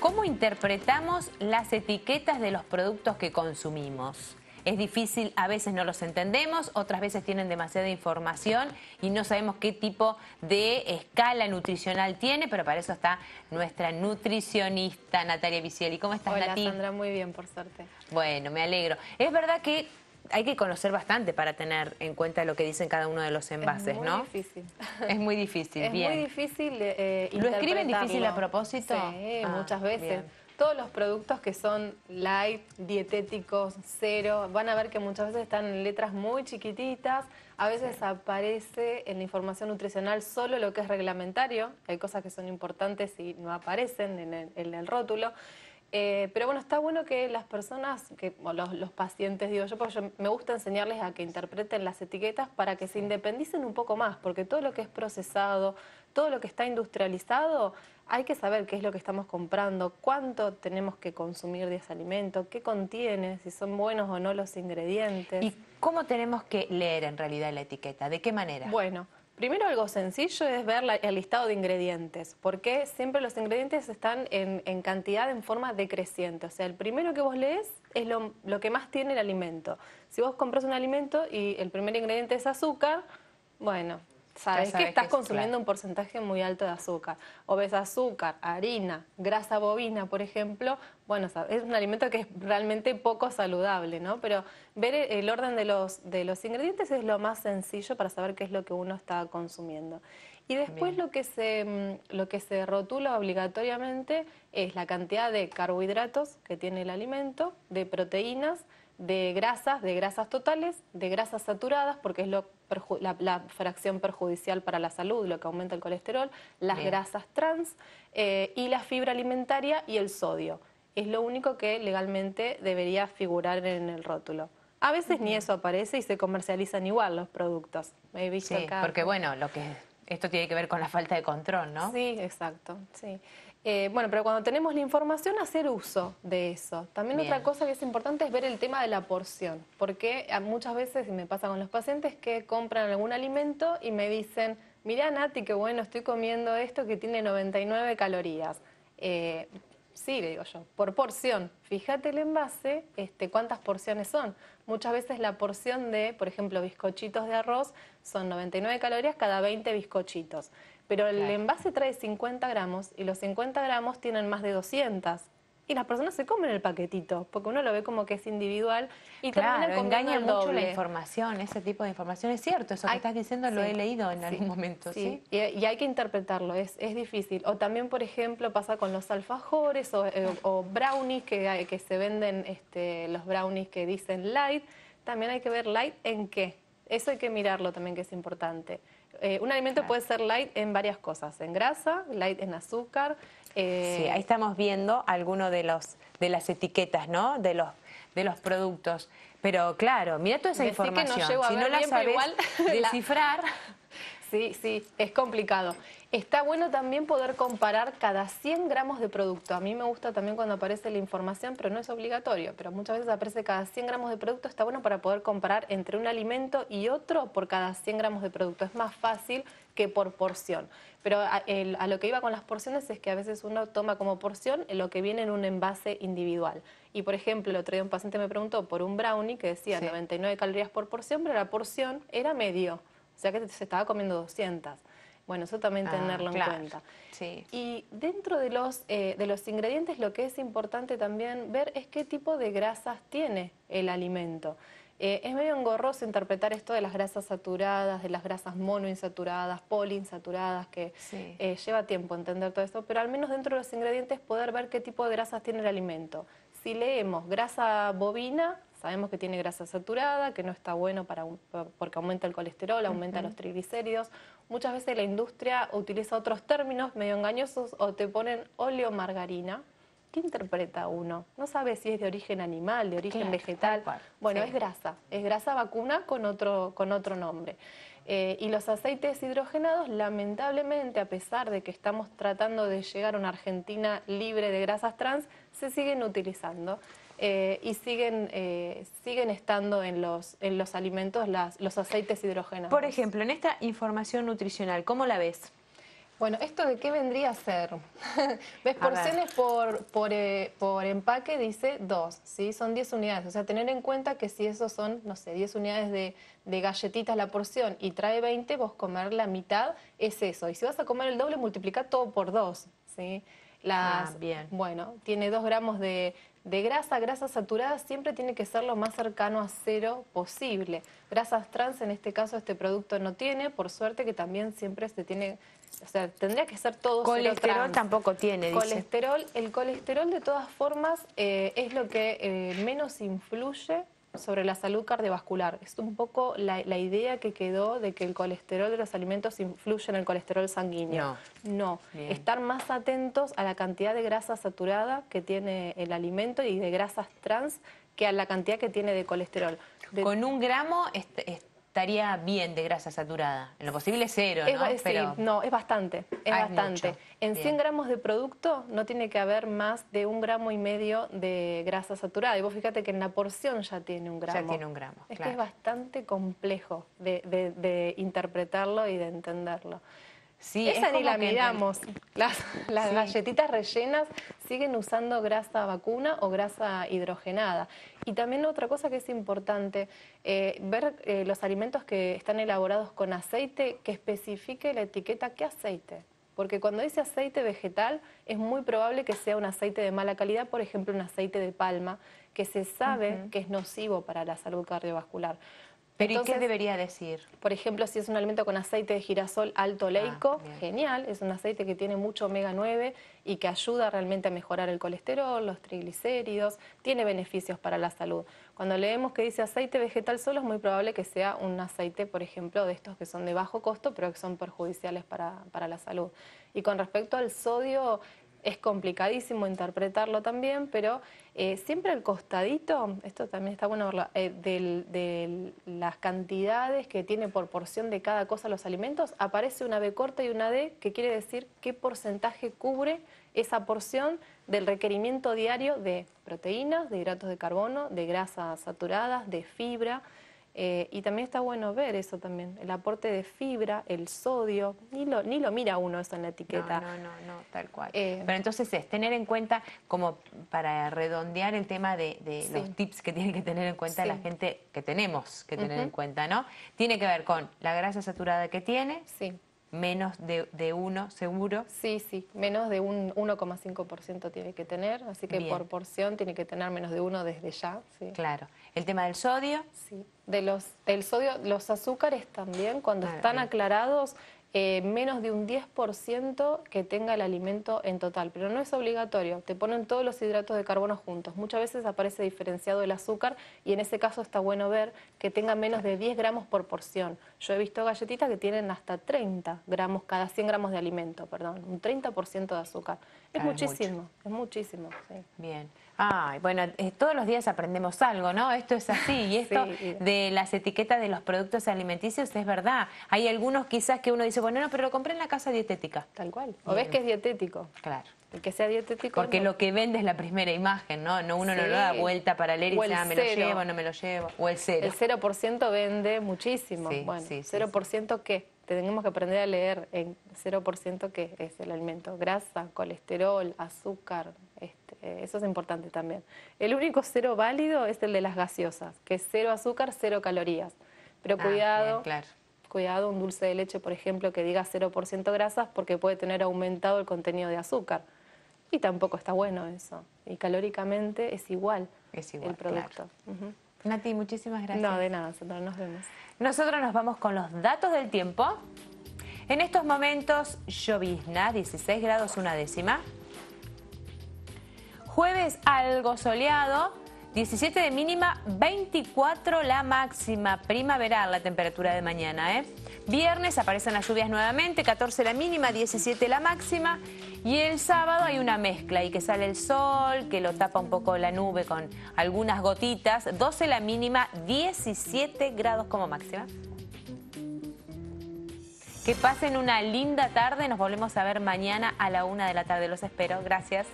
¿Cómo interpretamos las etiquetas de los productos que consumimos? Es difícil, a veces no los entendemos, otras veces tienen demasiada información y no sabemos qué tipo de escala nutricional tiene, pero para eso está nuestra nutricionista Natalia Vicieli. ¿Cómo estás, Hola, Sandra, muy bien, por suerte. Bueno, me alegro. Es verdad que hay que conocer bastante para tener en cuenta lo que dicen cada uno de los envases, ¿no? Es muy difícil. Es muy difícil, es eh, Es muy difícil ¿Lo escriben difícil a propósito? Sí, ah, muchas veces. todos los productos que son light, dietéticos, cero, van a ver que muchas veces están en letras muy chiquititas, a veces aparece en la información nutricional solo lo que es reglamentario, hay cosas que son importantes y no aparecen en el rótulo. Eh, pero bueno, está bueno que las personas, que, los, pacientes, digo yo, yo me gusta enseñarles a que interpreten las etiquetas para que se independicen un poco más, porque todo lo que es procesado, todo lo que está industrializado, hay que saber qué es lo que estamos comprando, cuánto tenemos que consumir de ese alimento, qué contiene, si son buenos o no los ingredientes. ¿Y cómo tenemos que leer en realidad la etiqueta? ¿De qué manera? Bueno. Primero algo sencillo es ver el listado de ingredientes, porque siempre los ingredientes están en, cantidad en forma decreciente. O sea, el primero que vos lees es lo, lo que más tiene el alimento. Si vos compras un alimento y el primer ingrediente es azúcar, bueno, Sabes, que estás consumiendo un porcentaje muy alto de azúcar. O ves azúcar, harina, grasa bovina, por ejemplo. Bueno, es un alimento que es realmente poco saludable, ¿no? Pero ver e-, el orden de los, de los ingredientes es lo más sencillo para saber qué es lo que uno está consumiendo. Y después lo que, se, mm, lo que se rotula obligatoriamente es la cantidad de carbohidratos que tiene el alimento, de proteínas, de grasas, de grasas totales, de grasas saturadas, porque es lo la, fracción perjudicial para la salud, lo que aumenta el colesterol, las grasas trans eh, y la fibra alimentaria y el sodio. Es lo único que legalmente debería figurar en el rótulo. A veces ni eso aparece y se comercializan igual los productos. sí, porque bueno, lo que esto tiene que ver con la falta de control, ¿no? Sí, exacto, sí. Eh, bueno, pero cuando tenemos la información, hacer uso de eso. También otra cosa que es importante es ver el tema de la porción, porque muchas veces, me pasa con los pacientes, que compran algún alimento y me dicen, mirá Nati, qué bueno, estoy comiendo esto que tiene 99 calorías. Eh, Sí, le digo yo, por porción. Fíjate el envase, este, cuántas porciones son. Muchas veces la porción de, por ejemplo, bizcochitos de arroz son 99 calorías cada 20 bizcochitos. Pero el envase trae 50 gramos y los 50 gramos tienen más de 200 y las personas se comen el paquetito, porque uno lo ve como que es individual y claro, engaña mucho la información, ese tipo de información. Es cierto, eso que estás diciendo lo he leído en algún momento, ¿sí? Y, hay que interpretarlo, es, difícil. O también, por ejemplo, pasa con los alfajores o, eh, brownies que, se venden, este, los brownies que dicen light. También hay que ver light en qué. Eso hay que mirarlo también, que es importante. Eh, un alimento puede ser light en varias cosas, en grasa, light en azúcar, sí. Eh, ahí estamos viendo algunas de los de las etiquetas, ¿no? De los de los productos. Pero claro, mira toda esa información. no a si no la sabes descifrar, Sí, sí, es complicado. Está bueno también poder comparar cada 100 gramos de producto. A mí me gusta también cuando aparece la información, pero no es obligatorio. Pero muchas veces aparece cada 100 gramos de producto. Está bueno para poder comparar entre un alimento y otro por cada 100 gramos de producto. Es más fácil que por porción. Pero a, lo que iba con las porciones es que a veces uno toma como porción lo que viene en un envase individual. Y por ejemplo, el otro día un paciente me preguntó por un brownie que decía 99 calorías por porción, pero la porción era medio. O sea que se estaba comiendo 200. Bueno, eso también ah, tenerlo en cuenta. Y dentro de los, eh, de los ingredientes lo que es importante también ver es qué tipo de grasas tiene el alimento. Eh, es medio engorroso interpretar esto de las grasas saturadas, de las grasas monoinsaturadas, poliinsaturadas, que eh, lleva tiempo entender todo esto, pero al menos dentro de los ingredientes poder ver qué tipo de grasas tiene el alimento. Si leemos grasa bovina, Sabemos que tiene grasa saturada, que no está bueno para, porque aumenta el colesterol, aumenta los triglicéridos. Muchas veces la industria utiliza otros términos medio engañosos o te ponen óleo margarina. ¿Qué interpreta uno? No sabe si es de origen animal, de origen vegetal. bueno, es grasa. Es grasa vacuna con otro, con otro nombre. Eh, y los aceites hidrogenados, lamentablemente, a pesar de que estamos tratando de llegar a una Argentina libre de grasas trans, se siguen utilizando. Eh, y siguen, eh, siguen estando en los, en los alimentos los aceites hidrogenados. Por ejemplo, en esta información nutricional, ¿cómo la ves? Bueno, ¿esto de qué vendría a ser? ¿Ves? porciones por, eh, por, empaque dice dos ¿sí? Son 10 unidades. O sea, tener en cuenta que si eso son, no sé, 10 unidades de, galletitas la porción y trae 20, vos comer la mitad es eso. Y si vas a comer el doble, multiplica todo por dos ¿sí? Las, ah, bien. Bueno, tiene 2 gramos de, de grasa, grasa saturada siempre tiene que ser lo más cercano a cero posible. Grasas trans, en este caso, este producto no tiene, por suerte que también siempre se tiene, o sea, tendría que ser todo Colesterol cero trans. tampoco tiene, colesterol, El colesterol, de todas formas, eh, es lo que eh, menos influye sobre la salud cardiovascular. Es un poco la, idea que quedó de que el colesterol de los alimentos influye en el colesterol sanguíneo. No. Estar más atentos a la cantidad de grasa saturada que tiene el alimento y de grasas trans que a la cantidad que tiene de colesterol. Con un gramo... Este, estaría bien de grasa saturada? En lo posible cero, ¿no? Es, no, es bastante, es bastante. en 100 gramos de producto no tiene que haber más de un gramo y medio de grasa saturada. Y vos fíjate que en la porción ya tiene un gramo. Ya tiene un gramo, Es que es bastante complejo de, interpretarlo y de entenderlo. Sí, Esa ni la miramos. Las, galletitas rellenas siguen usando grasa vacuna o grasa hidrogenada. Y también otra cosa que es importante, eh, ver eh, los alimentos que están elaborados con aceite, que especifique la etiqueta qué aceite. Porque cuando dice aceite vegetal, es muy probable que sea un aceite de mala calidad, por ejemplo, un aceite de palma, que se sabe que es nocivo para la salud cardiovascular. ¿Pero ¿y qué debería decir? Por ejemplo, si es un alimento con aceite de girasol alto oleico, ah, genial, es un aceite que tiene mucho omega 9 y que ayuda realmente a mejorar el colesterol, los triglicéridos, tiene beneficios para la salud. Cuando leemos que dice aceite vegetal solo es muy probable que sea un aceite, por ejemplo, de estos que son de bajo costo, pero que son perjudiciales para, para la salud. Y con respecto al sodio, es complicadísimo interpretarlo también, pero eh, siempre al costadito, esto también está bueno verlo, eh, de las cantidades que tiene por porción de cada cosa los alimentos, aparece una B corta y una D, que quiere decir qué porcentaje cubre esa porción del requerimiento diario de proteínas, de hidratos de carbono, de grasas saturadas, de fibra. Eh, y también está bueno ver eso también, el aporte de fibra, el sodio, ni lo, ni lo mira uno eso en la etiqueta. No, no, no, tal cual. Eh, Pero entonces es tener en cuenta, como para redondear el tema de, los tips que tiene que tener en cuenta la gente que tenemos que tener en cuenta, ¿no? Tiene que ver con la grasa saturada que tiene, sí menos de, de uno, seguro. Sí, sí, menos de un 1,5% tiene que tener, así que por porción tiene que tener menos de uno desde ya. Claro. ¿El tema del sodio? Sí, de los, el sodio, los azúcares también, cuando ah, están aclarados eh, menos de un 10% que tenga el alimento en total, pero no es obligatorio, te ponen todos los hidratos de carbono juntos. Muchas veces aparece diferenciado el azúcar y en ese caso está bueno ver que tenga menos de 10 gramos por porción. Yo he visto galletitas que tienen hasta 30 gramos cada 100 gramos de alimento, perdón, un 30% de azúcar. Es muchísimo, ah, es, muchísimo. Bien. Ay, bueno, eh, todos los días aprendemos algo, ¿no? Esto es así y esto de las etiquetas de los productos alimenticios es verdad. Hay algunos quizás que uno dice, bueno, no, pero lo compré en la casa dietética. Tal cual. O ves que es dietético. Claro. El que sea dietético. Porque lo que vende es la primera imagen, ¿no? no uno no lo da vuelta para leer y dice, ah, me lo llevo, no me lo llevo. O el cero. El 0% vende muchísimo. Sí, ¿cero por 0% qué? Tenemos que aprender a leer en 0% qué es el alimento. Grasa, colesterol, azúcar, este, eso es importante también. El único cero válido es el de las gaseosas, que es cero azúcar, cero calorías. Pero ah, cuidado, cuidado, un dulce de leche, por ejemplo, que diga 0% grasas porque puede tener aumentado el contenido de azúcar. Y tampoco está bueno eso. Y calóricamente es igual, el producto. Nati, muchísimas gracias. No, de nada, nos vemos. Nosotros nos vamos con los datos del tiempo. En estos momentos, llovizna, 16 grados una décima. Jueves algo soleado, 17 de mínima, 24 la máxima. Primaveral la temperatura de mañana. ¿eh? Viernes aparecen las lluvias nuevamente, 14 la mínima, 17 la máxima. Y el sábado hay una mezcla y que sale el sol, que lo tapa un poco la nube con algunas gotitas. 12 la mínima, 17 grados como máxima. Que pasen una linda tarde. Nos volvemos a ver mañana a la una de la tarde. Los espero. Gracias.